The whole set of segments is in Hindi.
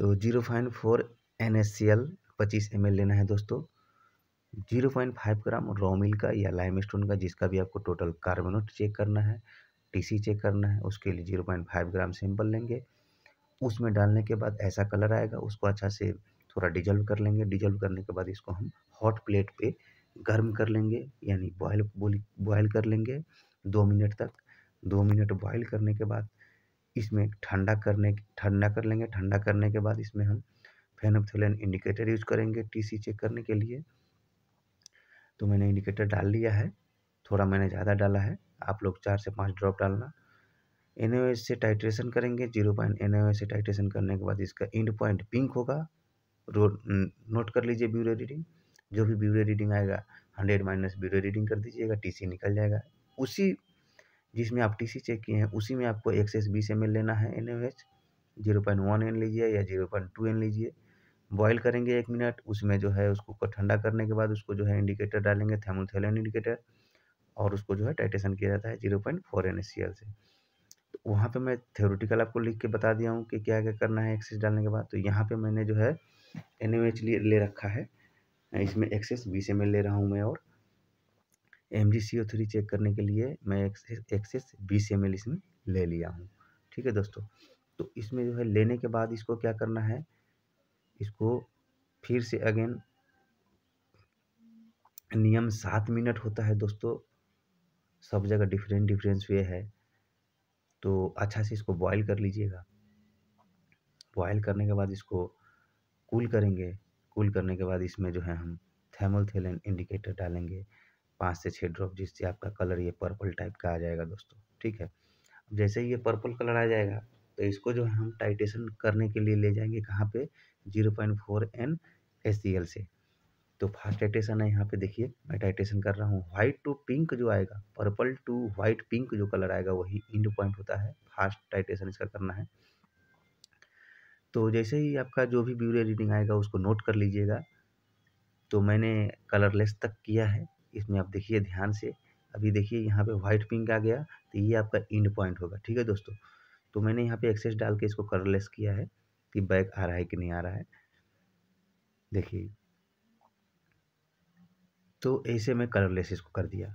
तो zero point four N S C L पच्चीस एम एल लेना है दोस्तों जीरो पॉइंट फाइव ग्राम रोमिल का या लाइम स्टोन का जिसका भी आपको टोटल कार्बोनेट चेक करना है टीसी चेक करना है उसके लिए zero point five gram sample लेंगे उसमें डालने के बाद ऐसा कलर आएगा उसको अच्छा से थोड़ा डिजल्व कर लेंगे डिजल्व करने के बाद इसको हम हॉट प्लेट पे गर्म कर लेंगे यानी बॉयल बॉयल कर लेंगे दो मिनट तक दो मिनट बॉयल करने के बाद इसमें ठंडा करने ठंडा कर लेंगे ठंडा करने के बाद इसमें हम फेनोफ्थलेन इंडिकेटर यूज करेंगे टीसी चेक करने के लिए तो मैंने इंडिकेटर डाल लिया है थोड़ा मैंने ज़्यादा डाला है आप लोग चार से पाँच ड्रॉप डालना एन से टाइट्रेशन करेंगे जीरो पॉइंट एन से टाइट्रेशन करने के बाद इसका इंड पॉइंट पिंक होगा रोड नोट कर लीजिए ब्यूरो रीडिंग जो भी ब्यूरो रीडिंग आएगा हंड्रेड माइनस ब्यूरो रीडिंग कर दीजिएगा टीसी निकल जाएगा उसी जिसमें आप टीसी चेक किए हैं उसी में आपको एक्सेस बीस एम लेना है N M H zero point one N लीजिए या जीरो पॉइंट टू एन लीजिए बॉयल करेंगे एक मिनट उसमें जो है उसको ठंडा करने के बाद उसको जो है इंडिकेटर डालेंगे थेमोथेलन इंडिकेटर और उसको जो है टाइटेशन किया जाता है zero point four N C L से तो वहाँ पे मैं थ्योरेटिकल आपको लिख के बता दिया हूँ कि क्या क्या करना है एक्सेस डालने के बाद तो यहाँ पे मैंने जो है एन एम एच ले रखा है इसमें एक्सेस बीस एम ले रहा हूँ मैं और M G C O three check करने के लिए मैं एक्सेस बीस एम एल इसमें ले लिया हूँ ठीक है दोस्तों तो इसमें जो है लेने के बाद इसको क्या करना है इसको फिर से अगेन नियम सात मिनट होता है दोस्तों सब जगह डिफरेंट डिफरेंस वे है तो अच्छा से इसको बॉईल कर लीजिएगा बॉयल करने के बाद इसको कूल करेंगे कूल करने के बाद इसमें जो है हम थैमल थेलन इंडिकेटर डालेंगे पाँच से छः ड्रॉप जिससे आपका कलर ये पर्पल टाइप का आ जाएगा दोस्तों ठीक है अब जैसे ये पर्पल कलर आ जाएगा तो इसको जो है हम टाइटेशन करने के लिए ले जाएंगे कहाँ पे zero point four N S L से तो फास्ट टाइटेशन है यहाँ पे देखिए मैं टाइटेशन कर रहा हूँ वाइट टू पिंक जो आएगा पर्पल टू वाइट पिंक जो कलर आएगा वही इंड पॉइंट होता है फास्ट टाइटेशन इसका करना है तो जैसे ही आपका जो भी ब्यूरे रीडिंग आएगा उसको नोट कर लीजिएगा तो मैंने कलरलेस तक किया है इसमें आप देखिए ध्यान से अभी देखिए यहाँ पे व्हाइट पिंक आ गया तो ये आपका इंड पॉइंट होगा ठीक है दोस्तों तो मैंने यहाँ पे एक्सेस डाल के इसको कलरलेस किया है कि बैग आ रहा है कि नहीं आ रहा है देखिए तो ऐसे मैं कलरलेस इसको कर दिया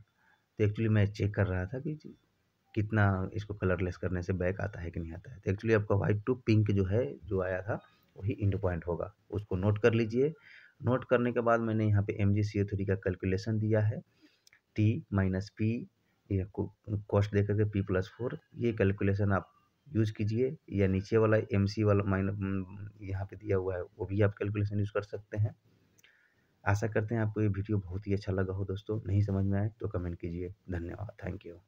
तो एक्चुअली मैं चेक कर रहा था कि कितना इसको कलरलेस करने से बैक आता है कि नहीं आता है तो एक्चुअली आपका वाइट टू पिंक जो है जो आया था वही इंड पॉइंट होगा उसको नोट कर लीजिए नोट करने के बाद मैंने यहाँ पे एम जी सी थ्री का कैलकुलेशन दिया है टी माइनस पी या कॉस्ट दे करके पी प्लस फोर ये कैलकुलेशन आप यूज कीजिए या नीचे वाला एम सी वाला माइन हम्म, यहाँ पे दिया हुआ है वो भी आप कैलकुलेशन यूज़ कर सकते हैं आशा करते हैं आपको ये वीडियो बहुत ही अच्छा लगा हो दोस्तों नहीं समझ में आए तो कमेंट कीजिए धन्यवाद थैंक यू